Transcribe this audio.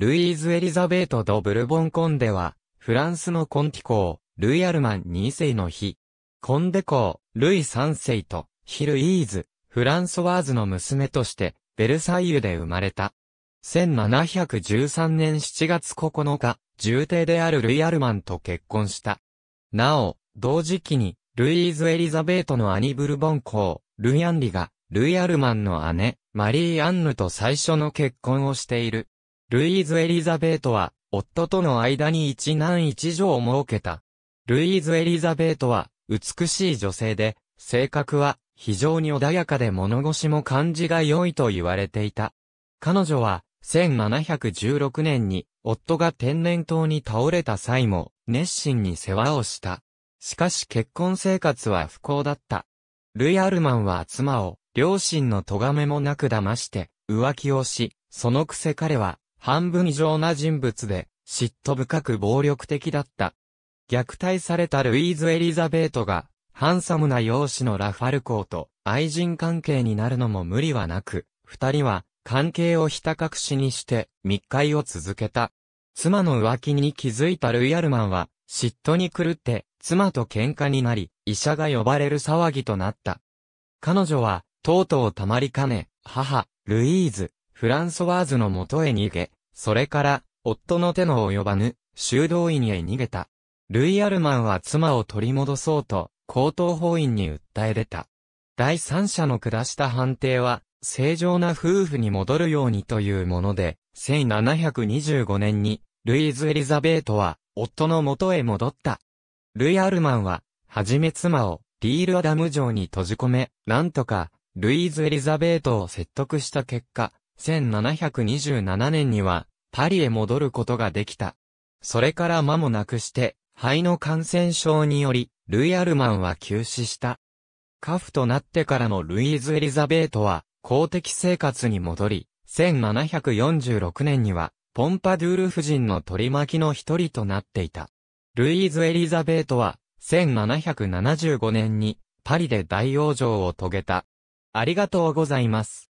ルイーズ・エリザベート・ド・ブルボン・コンデは、フランスのコンティ公、ルイ・アルマン2世の日。コンデ公、ルイ3世と、ヒルイーズ、フランソワーズの娘として、ベルサイユで生まれた。1713年7月9日、重帝であるルイ・アルマンと結婚した。なお、同時期に、ルイーズ・エリザベートの兄ブルボン公、ルイ・アンリが、ルイ・アルマンの姉、マリー・アンヌと最初の結婚をしている。ルイーズ・エリザベートは、夫との間に一男一女を設けた。ルイーズ・エリザベートは、美しい女性で、性格は、非常に穏やかで物腰も感じが良いと言われていた。彼女は、1716年に、夫が天然痘に倒れた際も、熱心に世話をした。しかし結婚生活は不幸だった。ルイ・アルマンは妻を、両親の咎めもなく騙して、浮気をし、そのくせ彼は、半分以上な人物で、嫉妬深く暴力的だった。虐待されたルイーズ・エリザベートが、ハンサムな容姿のラファルコーと愛人関係になるのも無理はなく、二人は関係をひた隠しにして密会を続けた。妻の浮気に気づいたルイ・アルマンは、嫉妬に狂って、妻と喧嘩になり、医者が呼ばれる騒ぎとなった。彼女は、とうとうたまりかね、母、ルイーズ、フランソワーズの元へ逃げ、それから、夫の手の及ばぬ、修道院へ逃げた。ルイ・アルマンは妻を取り戻そうと、高等法院に訴え出た。第三者の下した判定は、正常な夫婦に戻るようにというもので、1725年に、ルイーズ・エリザベートは、夫の元へ戻った。ルイ・アルマンは、はじめ妻を、リール・アダム城に閉じ込め、なんとか、ルイーズ・エリザベートを説得した結果、1727年には、パリへ戻ることができた。それから間もなくして、肺の感染症により、ルイ・アルマンは急死した。家父となってからのルイーズ・エリザベートは、公的生活に戻り、1746年には、ポンパドゥール夫人の取り巻きの一人となっていた。ルイーズ・エリザベートは、1775年に、パリで大往生を遂げた。ありがとうございます。